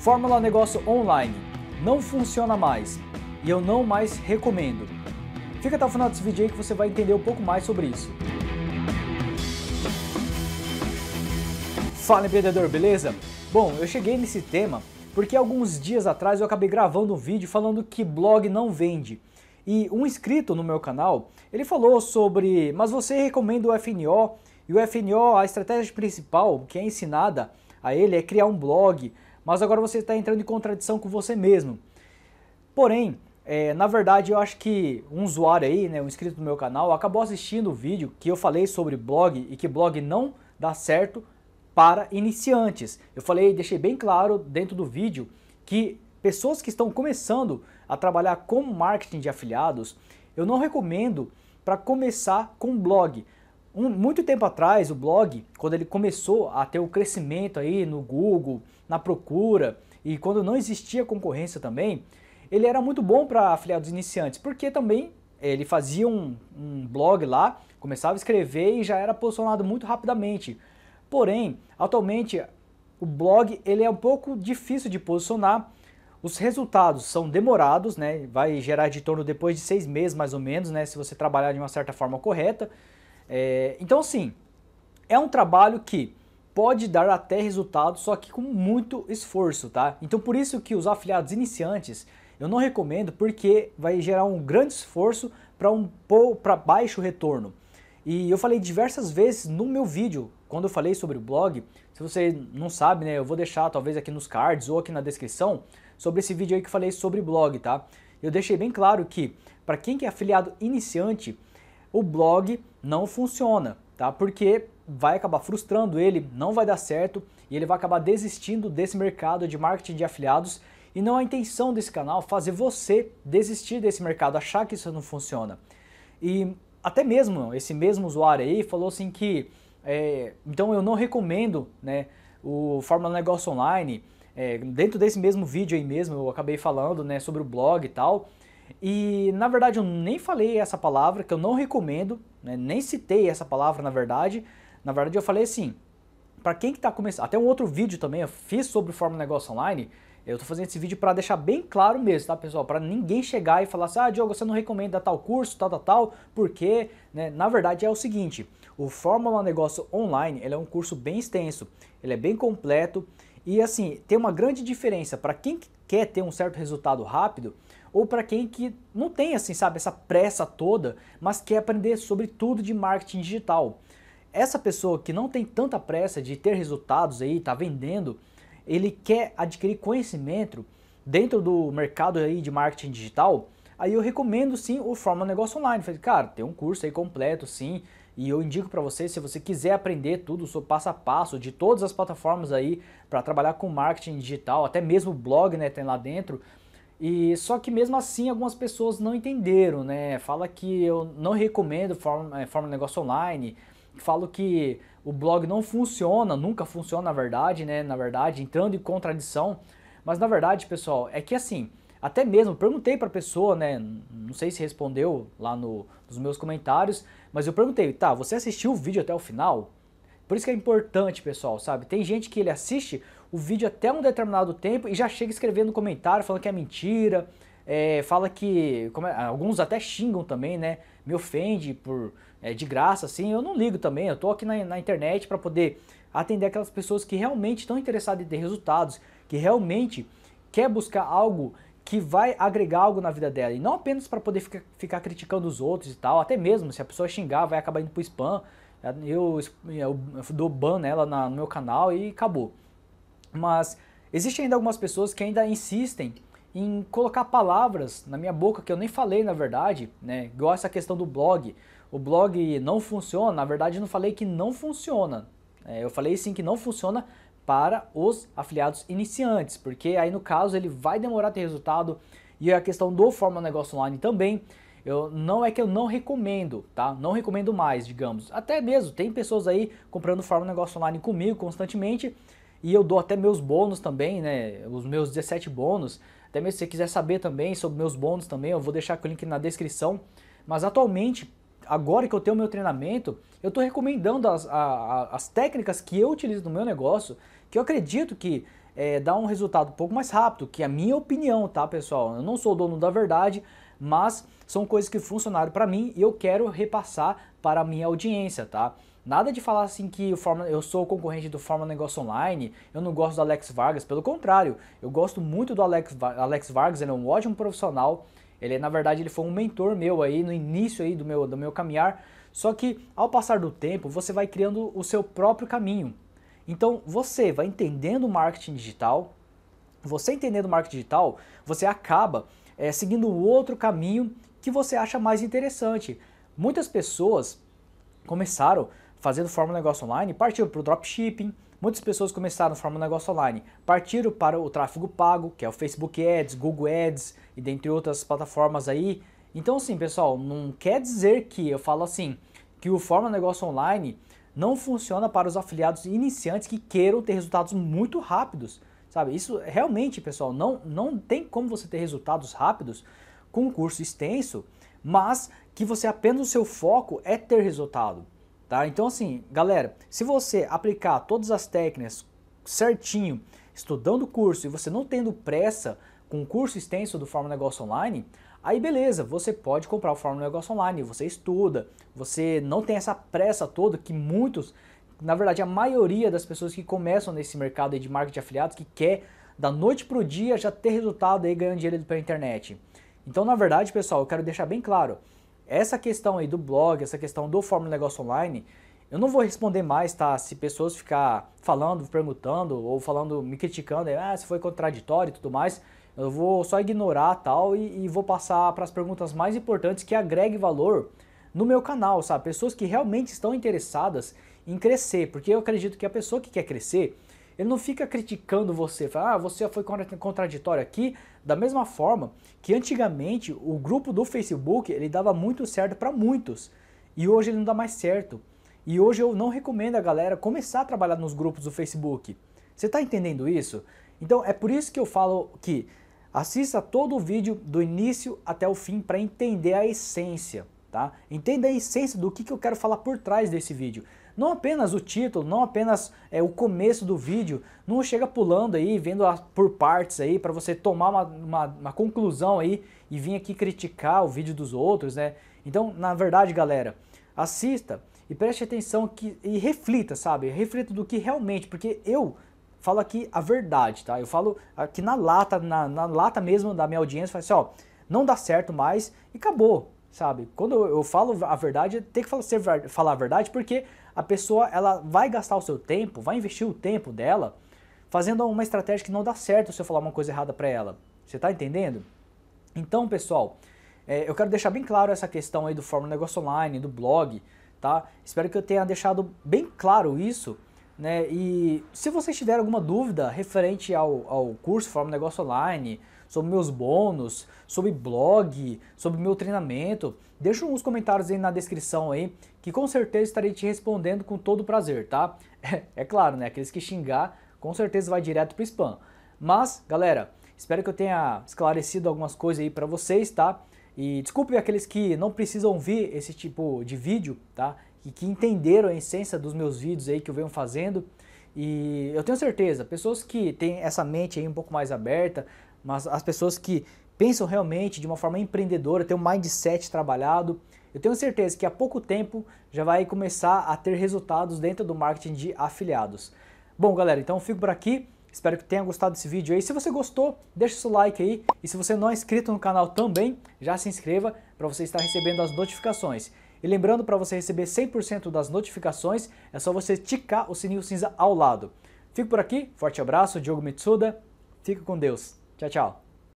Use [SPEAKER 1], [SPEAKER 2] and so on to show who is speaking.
[SPEAKER 1] Fórmula Negócio Online não funciona mais e eu não mais recomendo. Fica até o final desse vídeo aí que você vai entender um pouco mais sobre isso. Fala empreendedor, beleza? Bom, eu cheguei nesse tema porque alguns dias atrás eu acabei gravando um vídeo falando que blog não vende. E um inscrito no meu canal, ele falou sobre, mas você recomenda o FNO? E o FNO, a estratégia principal que é ensinada a ele é criar um blog, mas agora você está entrando em contradição com você mesmo. Porém, é, na verdade, eu acho que um usuário aí, né, um inscrito do meu canal, acabou assistindo o vídeo que eu falei sobre blog e que blog não dá certo para iniciantes. Eu falei, deixei bem claro dentro do vídeo que pessoas que estão começando a trabalhar com marketing de afiliados, eu não recomendo para começar com blog. Um, muito tempo atrás, o blog, quando ele começou a ter o um crescimento aí no Google, na procura, e quando não existia concorrência também, ele era muito bom para afiliados iniciantes, porque também eh, ele fazia um, um, blog lá, começava a escrever e já era posicionado muito rapidamente. Porém, atualmente o blog ele é um pouco difícil de posicionar. Os resultados são demorados, né? Vai gerar de torno depois de seis meses mais ou menos, né? Se você trabalhar de uma certa forma correta. É, então, assim, é um trabalho que pode dar até resultado, só que com muito esforço, tá? Então, por isso que os afiliados iniciantes eu não recomendo, porque vai gerar um grande esforço para um para baixo retorno. E eu falei diversas vezes no meu vídeo, quando eu falei sobre o blog, se você não sabe, né, eu vou deixar talvez aqui nos cards ou aqui na descrição sobre esse vídeo aí que eu falei sobre blog, tá? Eu deixei bem claro que para quem que é afiliado iniciante, o blog não funciona, tá? Porque vai acabar frustrando ele, não vai dar certo e ele vai acabar desistindo desse mercado de marketing de afiliados. E não a intenção desse canal fazer você desistir desse mercado, achar que isso não funciona. E até mesmo esse mesmo usuário aí falou assim que é, então eu não recomendo né, o Fórmula Negócio Online. É, dentro desse mesmo vídeo aí mesmo eu acabei falando né, sobre o blog e tal. E na verdade eu nem falei essa palavra, que eu não recomendo, né? nem citei essa palavra na verdade. Na verdade eu falei assim, para quem está começando, até um outro vídeo também eu fiz sobre forma negócio online. Eu estou fazendo esse vídeo para deixar bem claro mesmo, tá pessoal? Para ninguém chegar e falar assim, ah Diogo, você não recomenda tal curso, tal, tal, tal, porque, né? na verdade é o seguinte, o Fórmula Negócio Online ele é um curso bem extenso, ele é bem completo e assim, tem uma grande diferença para quem quer ter um certo resultado rápido, ou para quem que não tem assim, sabe, essa pressa toda, mas quer aprender sobre tudo de marketing digital. Essa pessoa que não tem tanta pressa de ter resultados aí, tá vendendo, ele quer adquirir conhecimento dentro do mercado aí de marketing digital, aí eu recomendo sim o Forma Negócio Online. Falei, cara, tem um curso aí completo sim, e eu indico para você, se você quiser aprender tudo, o passo a passo de todas as plataformas aí para trabalhar com marketing digital, até mesmo blog, né, tem lá dentro. E só que mesmo assim algumas pessoas não entenderam, né? Fala que eu não recomendo forma, é, forma de negócio online, falo que o blog não funciona, nunca funciona na verdade, né? Na verdade, entrando em contradição. Mas na verdade, pessoal, é que assim, até mesmo perguntei para a pessoa, né? Não sei se respondeu lá no, nos meus comentários, mas eu perguntei, tá? Você assistiu o vídeo até o final? Por isso que é importante, pessoal, sabe? Tem gente que ele assiste o vídeo até um determinado tempo e já chega escrevendo comentário falando que é mentira, é, fala que. É, alguns até xingam também, né? Me ofende por é, de graça, assim. Eu não ligo também, eu tô aqui na, na internet para poder atender aquelas pessoas que realmente estão interessadas em ter resultados, que realmente quer buscar algo que vai agregar algo na vida dela. E não apenas para poder ficar, ficar, criticando os outros e tal, até mesmo se a pessoa xingar, vai acabar indo pro spam. Eu, eu dou ban nela na, no meu canal e acabou. Mas existem ainda algumas pessoas que ainda insistem em colocar palavras na minha boca que eu nem falei na verdade, né? Igual essa questão do blog. O blog não funciona, na verdade eu não falei que não funciona. É, eu falei sim que não funciona para os afiliados iniciantes, porque aí no caso ele vai demorar a ter resultado e a questão do Forma Negócio Online também. Eu, não é que eu não recomendo, tá? Não recomendo mais, digamos. Até mesmo, tem pessoas aí comprando Forma Negócio Online comigo constantemente e eu dou até meus bônus também, né? Os meus 17 bônus. Até mesmo se você quiser saber também sobre meus bônus também, eu vou deixar o link na descrição. Mas atualmente, agora que eu tenho meu treinamento, eu estou recomendando as, a, a, as técnicas que eu utilizo no meu negócio, que eu acredito que é, dá um resultado um pouco mais rápido, que é a minha opinião, tá, pessoal? Eu não sou o dono da verdade, mas são coisas que funcionaram para mim e eu quero repassar para a minha audiência, tá? Nada de falar assim que eu sou concorrente do Fórmula Negócio Online, eu não gosto do Alex Vargas. Pelo contrário, eu gosto muito do Alex, Alex Vargas, ele é um ótimo profissional. Ele, é, na verdade, ele foi um mentor meu aí no início aí do meu, do meu caminhar. Só que ao passar do tempo, você vai criando o seu próprio caminho. Então, você vai entendendo o marketing digital. Você entendendo o marketing digital, você acaba é, seguindo outro caminho que você acha mais interessante. Muitas pessoas começaram fazendo forma negócio online, partiram para o dropshipping. Muitas pessoas começaram forma negócio online, partiram para o tráfego pago, que é o Facebook Ads, Google Ads e dentre outras plataformas aí. Então, assim, pessoal, não quer dizer que eu falo assim que o forma negócio online não funciona para os afiliados iniciantes que queiram ter resultados muito rápidos, sabe? Isso realmente, pessoal, não não tem como você ter resultados rápidos com um curso extenso, mas que você apenas o seu foco é ter resultado. Tá? Então, assim, galera, se você aplicar todas as técnicas certinho, estudando o curso e você não tendo pressa com o curso extenso do Forma Negócio Online, aí beleza, você pode comprar o Forma Negócio Online, você estuda, você não tem essa pressa toda que muitos, na verdade, a maioria das pessoas que começam nesse mercado de marketing de afiliados que quer da noite para o dia já ter resultado aí ganhando dinheiro pela internet. Então, na verdade, pessoal, eu quero deixar bem claro, essa questão aí do blog, essa questão do Fórmula Negócio Online, eu não vou responder mais, tá? Se pessoas ficar falando, perguntando ou falando, me criticando, é, ah, se foi contraditório e tudo mais, eu vou só ignorar tal e, e vou passar para as perguntas mais importantes que agregue valor no meu canal, sabe? Pessoas que realmente estão interessadas em crescer, porque eu acredito que a pessoa que quer crescer, ele não fica criticando você, fala, ah, você foi contraditório aqui. Da mesma forma que antigamente o grupo do Facebook ele dava muito certo para muitos e hoje ele não dá mais certo. E hoje eu não recomendo a galera começar a trabalhar nos grupos do Facebook. Você está entendendo isso? Então é por isso que eu falo que assista todo o vídeo do início até o fim para entender a essência, tá? Entenda a essência do que, que eu quero falar por trás desse vídeo. Não apenas o título, não apenas é, o começo do vídeo, não chega pulando aí, vendo a, por partes aí, para você tomar uma, uma, uma conclusão aí e vir aqui criticar o vídeo dos outros, né? Então, na verdade, galera, assista e preste atenção que, e reflita, sabe? Reflita do que realmente, porque eu falo aqui a verdade, tá? Eu falo aqui na lata, na, na lata mesmo da minha audiência, falo assim, ó, não dá certo mais e acabou sabe? Quando eu, falo a verdade, tem que falar, ser, falar a verdade porque a pessoa ela vai gastar o seu tempo, vai investir o tempo dela fazendo uma estratégia que não dá certo se eu falar uma coisa errada para ela. Você tá entendendo? Então, pessoal, é, eu quero deixar bem claro essa questão aí do Fórmula Negócio Online, do blog, tá? Espero que eu tenha deixado bem claro isso, né? E se vocês tiverem alguma dúvida referente ao, ao curso Fórmula Negócio Online, sobre meus bônus, sobre blog, sobre meu treinamento. Deixa uns comentários aí na descrição aí, que com certeza estarei te respondendo com todo prazer, tá? É, é claro, né? Aqueles que xingar, com certeza vai direto pro spam. Mas, galera, espero que eu tenha esclarecido algumas coisas aí para vocês, tá? E desculpe aqueles que não precisam ver esse tipo de vídeo, tá? E que entenderam a essência dos meus vídeos aí que eu venho fazendo. E eu tenho certeza, pessoas que têm essa mente aí um pouco mais aberta, mas as pessoas que pensam realmente de uma forma empreendedora, têm um mindset trabalhado, eu tenho certeza que há pouco tempo já vai começar a ter resultados dentro do marketing de afiliados. Bom, galera, então eu fico por aqui. Espero que tenha gostado desse vídeo aí. Se você gostou, deixa seu like aí. E se você não é inscrito no canal também, já se inscreva para você estar recebendo as notificações. E lembrando, para você receber 100% das notificações, é só você ticar o sininho cinza ao lado. Fico por aqui, forte abraço, Diogo Mitsuda. Fica com Deus. Tchau, tchau.